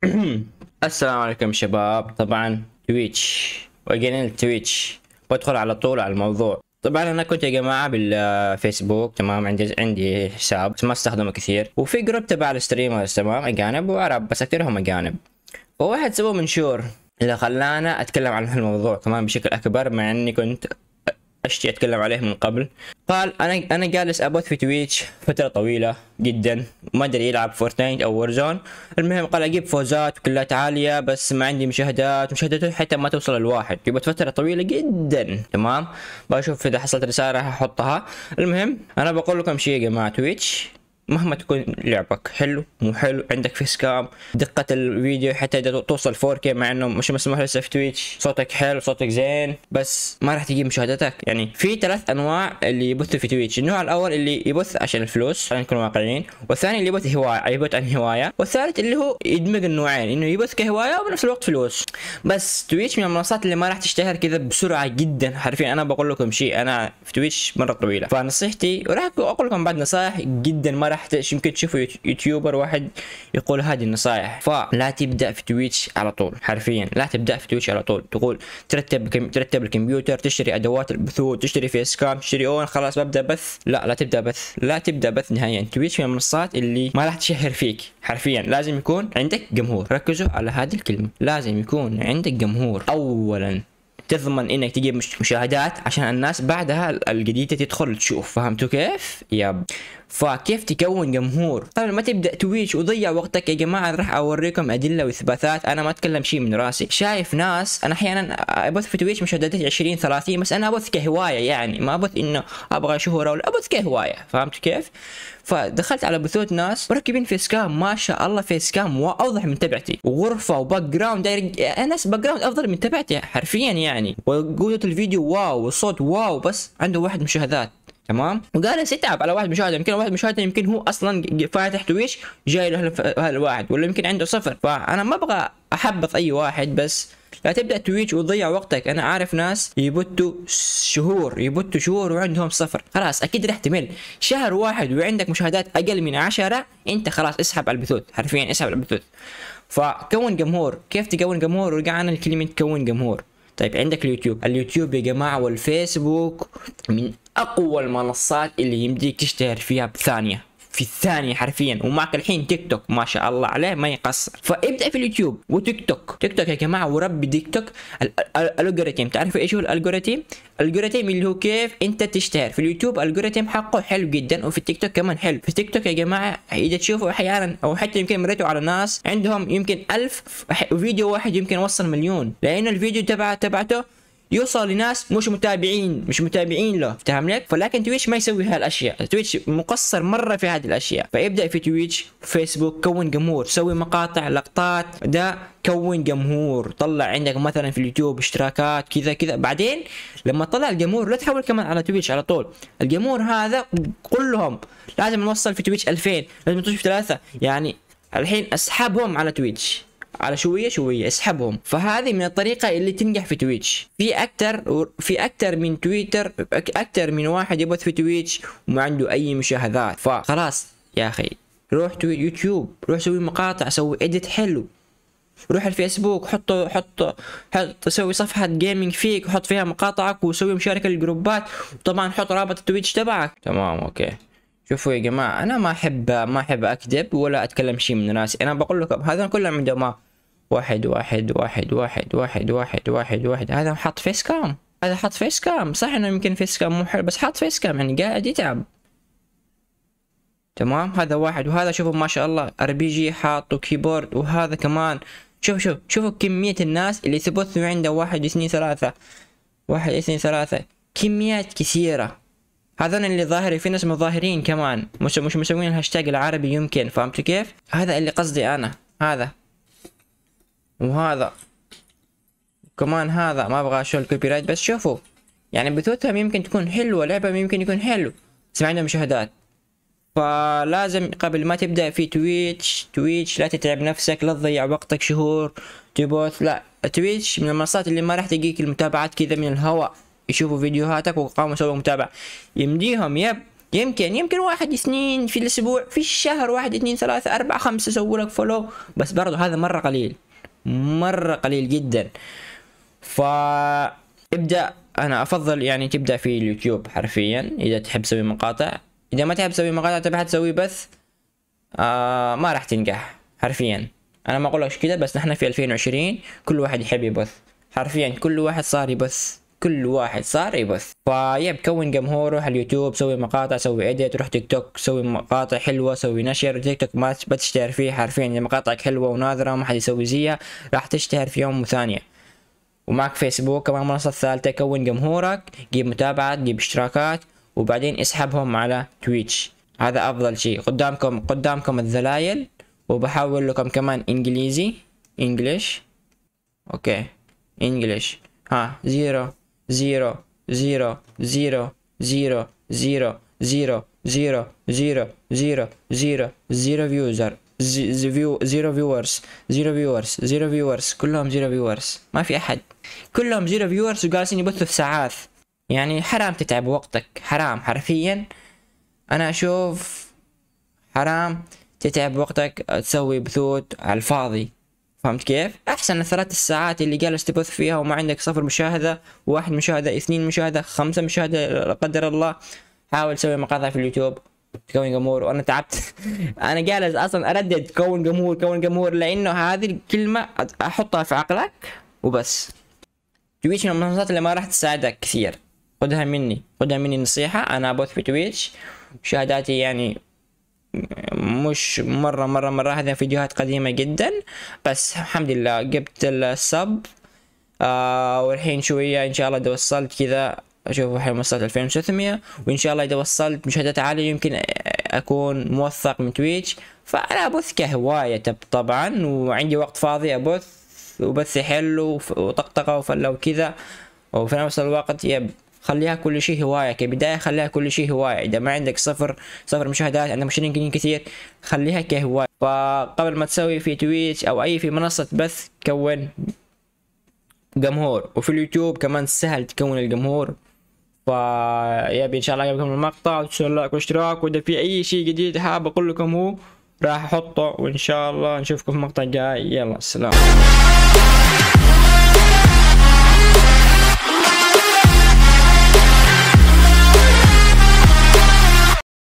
السلام عليكم شباب طبعا تويتش وقلنا تويتش بدخل على طول على الموضوع طبعا انا كنت يا جماعه بالفيسبوك تمام عندي عندي حساب ما استخدمه كثير وفي جروب تبع الستريمرز تمام اجانب وعرب بس اكثرهم اجانب وواحد سوى منشور اللي خلانا اتكلم عن الموضوع تمام بشكل اكبر مع اني كنت اشتي اتكلم عليه من قبل قال انا انا جالس ابث في تويتش فتره طويله جدا ما ادري يلعب فورتنايت او ورزون المهم قال اجيب فوزات وكلات عاليه بس ما عندي مشاهدات مشاهدات حتى ما توصل الواحد جبت فتره طويله جدا تمام بشوف اذا حصلت رساله راح احطها المهم انا بقول لكم شيء يا جماعه تويتش مهما تكون لعبك حلو مو حلو عندك فيس كام دقة الفيديو حتى توصل 4K مع انه مش مسموح لسه في تويتش صوتك حلو صوتك زين بس ما راح تجيب مشاهداتك يعني في ثلاث انواع اللي يبثوا في تويتش النوع الاول اللي يبث عشان الفلوس خلينا نكون واقعيين والثاني اللي يبث هواية يبث عن هواية والثالث اللي هو يدمج النوعين انه يبث كهواية وبنفس الوقت فلوس بس تويتش من المنصات اللي ما راح تشتهر كذا بسرعة جدا حرفيا انا بقول لكم شيء انا في تويتش مرة طويلة فنصيحتي وراح اقول لكم بعد نصائح جدا ما راح تحت يمكن تشوفوا يوتيوبر واحد يقول هذه النصائح فلا تبدا في تويتش على طول حرفيا لا تبدا في تويتش على طول تقول ترتب كم... ترتب الكمبيوتر تشتري ادوات البثوث تشتري فيس كام تشتري اون خلاص ببدا بث لا لا تبدا بث لا تبدا بث نهائيا تويتش من المنصات اللي ما راح تشهر فيك حرفيا لازم يكون عندك جمهور ركزوا على هذه الكلمه لازم يكون عندك جمهور اولا تضمن انك تجيب مشاهدات عشان الناس بعدها الجديده تدخل تشوف فهمتوا كيف؟ يب فكيف تكون جمهور قبل طيب، ما تبدا تويتش وضيع وقتك يا جماعه راح اوريكم ادله واثباتات انا ما اتكلم شيء من راسي شايف ناس انا احيانا ابث في تويتش مشاهدات 20 30 بس انا ابث كهوايه يعني ما ابث انه ابغى شهره ولا ابث كهوايه فهمت كيف فدخلت على بثوث ناس مركبين فيس كام ما شاء الله فيس كام واوضح من تبعتي وغرفه وباك جراوند ناس يعني باك جراوند افضل من تبعتي حرفيا يعني وجوده الفيديو واو والصوت واو بس عنده واحد مشاهدات تمام وجالس يتعب على واحد مشاهده يمكن واحد مشاهده يمكن هو اصلا فاتح تويش جاي له هالواحد ولا يمكن عنده صفر فانا ما ابغى احبط اي واحد بس لا تبدا تويتش وتضيع وقتك انا عارف ناس يبتوا شهور يبتوا شهور وعندهم صفر خلاص اكيد راح تمل شهر واحد وعندك مشاهدات اقل من عشرة انت خلاص اسحب على البثوث حرفيا اسحب على البثوث فكون جمهور كيف تكون جمهور انا الكلمه تكون جمهور طيب عندك اليوتيوب اليوتيوب يا جماعة والفيسبوك من اقوى المنصات اللي يمديك تشتهر فيها بثانيه في الثانية حرفيا ومعك الحين تيك توك ما شاء الله عليه ما يقصر فابدأ في اليوتيوب وتيك توك تيك توك يا جماعة وربي تيك توك الالجوريتم تعرفوا ايش هو الالجوريتم الالجوريتم اللي هو كيف انت تشتهر في اليوتيوب الالجوريتم حقه حلو جدا وفي التيك توك كمان حلو في التيك توك يا جماعة اذا تشوفوا احيانا او حتى يمكن مريتوا على ناس عندهم يمكن ألف فيديو واحد يمكن وصل مليون لأن الفيديو تبع تبعته يوصل لناس مش متابعين مش متابعين له فاهم لك فلكن تويتش ما يسوي هالاشياء تويتش مقصر مره في هذه الاشياء فابدا في تويتش فيسبوك كون جمهور سوي مقاطع لقطات ده كون جمهور طلع عندك مثلا في اليوتيوب اشتراكات كذا كذا بعدين لما طلع الجمهور لا تحول كمان على تويتش على طول الجمهور هذا كلهم لازم نوصل في تويتش 2000 لازم نوصل في ثلاثة يعني الحين اسحبهم على تويتش على شويه شويه اسحبهم فهذه من الطريقه اللي تنجح في تويتش في اكثر في اكثر من تويتر اكثر من واحد يبث في تويتش وما عنده اي مشاهدات فخلاص يا اخي روح يوتيوب روح سوي مقاطع سوي اديت حلو روح الفيسبوك حط حط حط سوي صفحة جيمنج فيك وحط فيها مقاطعك وسوي مشاركة للجروبات وطبعا حط رابط التويتش تبعك تمام اوكي شوفوا يا جماعة أنا ما أحب ما أحب أكذب ولا أتكلم شيء من راسي أنا بقول لكم هذا كلهم عندهم واحد واحد واحد واحد واحد واحد واحد واحد هذا حط فيس كام هذا حط فيس كام صح إنه يمكن فيس كام مو حلو بس حط فيس كام يعني قاعد يتعب تمام هذا واحد وهذا شوفوا ما شاء الله ار بي جي حاطه كيبورد وهذا كمان شوف شوف شوفوا كمية الناس اللي ثبتوا عنده واحد اثنين ثلاثة واحد اثنين ثلاثة كميات كثيرة هذول اللي ظاهري في ناس مظاهرين كمان مش مش مسوين الهاشتاج العربي يمكن فهمتوا كيف هذا اللي قصدي انا هذا وهذا كمان هذا ما ابغى اشوف الكوبي رايت بس شوفوا يعني بثوثهم يمكن تكون حلوه لعبه يمكن يكون حلو بس ما عندهم مشاهدات فلازم قبل ما تبدا في تويتش تويتش لا تتعب نفسك لا تضيع وقتك شهور تبوث لا تويتش من المنصات اللي ما راح تجيك المتابعات كذا من الهواء يشوفوا فيديوهاتك وقاموا سووا متابعة يمديهم يب يمكن يمكن واحد سنين في الأسبوع في الشهر واحد اثنين ثلاثة أربعة خمسة سووا لك فولو بس برضو هذا مرة قليل مرة قليل جدا فا ابدأ أنا أفضل يعني تبدأ في اليوتيوب حرفيا إذا تحب تسوي مقاطع إذا ما تحب تسوي مقاطع تبي تسوي بث آه ما راح تنجح حرفيا أنا ما أقولكش كذا بس نحن في 2020 كل واحد يحب يبث حرفيا كل واحد صار يبث كل واحد صار يبث فيب كون جمهور روح اليوتيوب سوي مقاطع سوي ايديت روح تيك توك سوي مقاطع حلوه سوي نشر تيك توك ما بتشتهر فيه حرفيا مقاطعك حلوه وناظره ما حد يسوي زيها راح تشتهر في يوم وثانيه ومعك فيسبوك كمان منصة ثالثة كون جمهورك جيب متابعات جيب اشتراكات وبعدين اسحبهم على تويتش هذا أفضل شيء قدامكم قدامكم الذلايل وبحول لكم كمان إنجليزي انجلش أوكي انجلش ها زيرو زيرو زيرو زيرو زيرو زيرو زيرو زيرو زيرو زيرو زيرو زيرو user. زيرو فيورز زيرو فيورز زيرو فيورز كلهم زيرو فيورز ما في احد كلهم زيرو فيورز وجالسين يبثوا في ساعات يعني حرام تتعب وقتك حرام حرفيا انا اشوف حرام تتعب وقتك تسوي بثوت على الفاضي فهمت كيف؟ أحسن الثلاث ساعات اللي جالس تبث فيها وما عندك صفر مشاهدة واحد مشاهدة اثنين مشاهدة خمسة مشاهدة لا قدر الله حاول تسوي مقاطع في اليوتيوب تكون جمهور وانا تعبت انا جالس اصلا اردد كون جمهور كون جمهور لانه هذه الكلمه احطها في عقلك وبس تويتش من المنصات اللي ما راح تساعدك كثير خذها مني خذها مني نصيحه انا ابث في تويتش مشاهداتي يعني مش مرة مرة مرة هذه فيديوهات قديمة جدا بس الحمد لله جبت السب آه والحين شوية ان شاء الله إذا وصلت كذا اشوف الحين وصلت 2600 وان شاء الله اذا وصلت مشاهدات عالية يمكن اكون موثق من تويتش فانا ابث كهواية طبعا وعندي وقت فاضي ابث وبثي حلو وطقطقة وفلة وكذا وفي نفس الوقت يب خليها كل شيء هوايه كبدايه خليها كل شيء هوايه اذا ما عندك صفر صفر مشاهدات عندك مشاهدين كثير خليها كهوايه فقبل ما تسوي في تويتش او اي في منصه بث كون جمهور وفي اليوتيوب كمان سهل تكون الجمهور فا يبي ان شاء الله يعجبكم المقطع وتشتركوا لايك واشتراك واذا في اي شيء جديد حاب اقول لكم هو راح احطه وان شاء الله نشوفكم في مقطع جاي يلا سلام